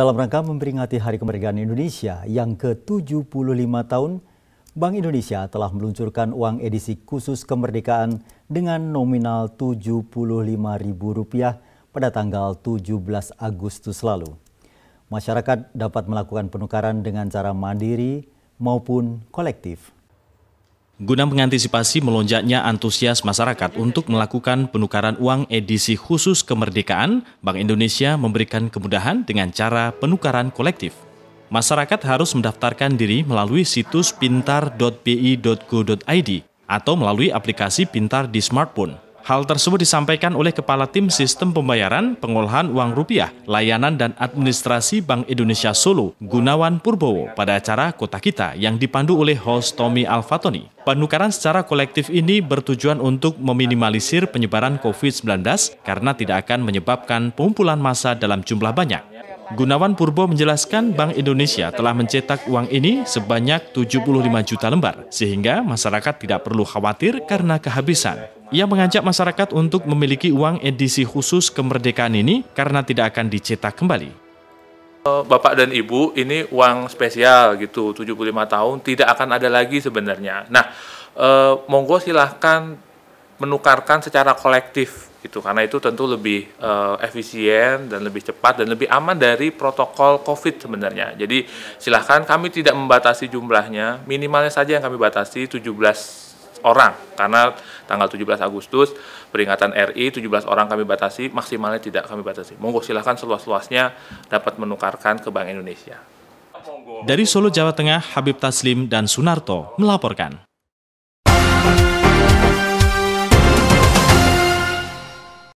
Dalam rangka memperingati Hari Kemerdekaan Indonesia yang ke-75 tahun, Bank Indonesia telah meluncurkan uang edisi khusus kemerdekaan dengan nominal Rp75.000 pada tanggal 17 Agustus lalu. Masyarakat dapat melakukan penukaran dengan cara mandiri maupun kolektif. Guna mengantisipasi melonjaknya antusias masyarakat untuk melakukan penukaran uang edisi khusus kemerdekaan, Bank Indonesia memberikan kemudahan dengan cara penukaran kolektif. Masyarakat harus mendaftarkan diri melalui situs pintar.bi.go.id atau melalui aplikasi pintar di smartphone. Hal tersebut disampaikan oleh Kepala Tim Sistem Pembayaran, Pengolahan Uang Rupiah, Layanan dan Administrasi Bank Indonesia Solo, Gunawan Purbowo pada acara Kota Kita yang dipandu oleh host Tommy Alfatoni. Penukaran secara kolektif ini bertujuan untuk meminimalisir penyebaran COVID-19 karena tidak akan menyebabkan pengumpulan massa dalam jumlah banyak. Gunawan Purbo menjelaskan Bank Indonesia telah mencetak uang ini sebanyak 75 juta lembar, sehingga masyarakat tidak perlu khawatir karena kehabisan. Ia mengajak masyarakat untuk memiliki uang edisi khusus kemerdekaan ini karena tidak akan dicetak kembali. Eh, bapak dan Ibu, ini uang spesial gitu, 75 tahun, tidak akan ada lagi sebenarnya. Nah, e, monggo silahkan menukarkan secara kolektif gitu, karena itu tentu lebih e, efisien dan lebih cepat dan lebih aman dari protokol COVID sebenarnya. Jadi silahkan kami tidak membatasi jumlahnya, minimalnya saja yang kami batasi 17 orang karena tanggal 17 Agustus peringatan RI 17 orang kami batasi maksimalnya tidak kami batasi monggo silahkan seluas-luasnya dapat menukarkan ke Bank Indonesia dari Solo Jawa Tengah Habib Taslim dan Sunarto melaporkan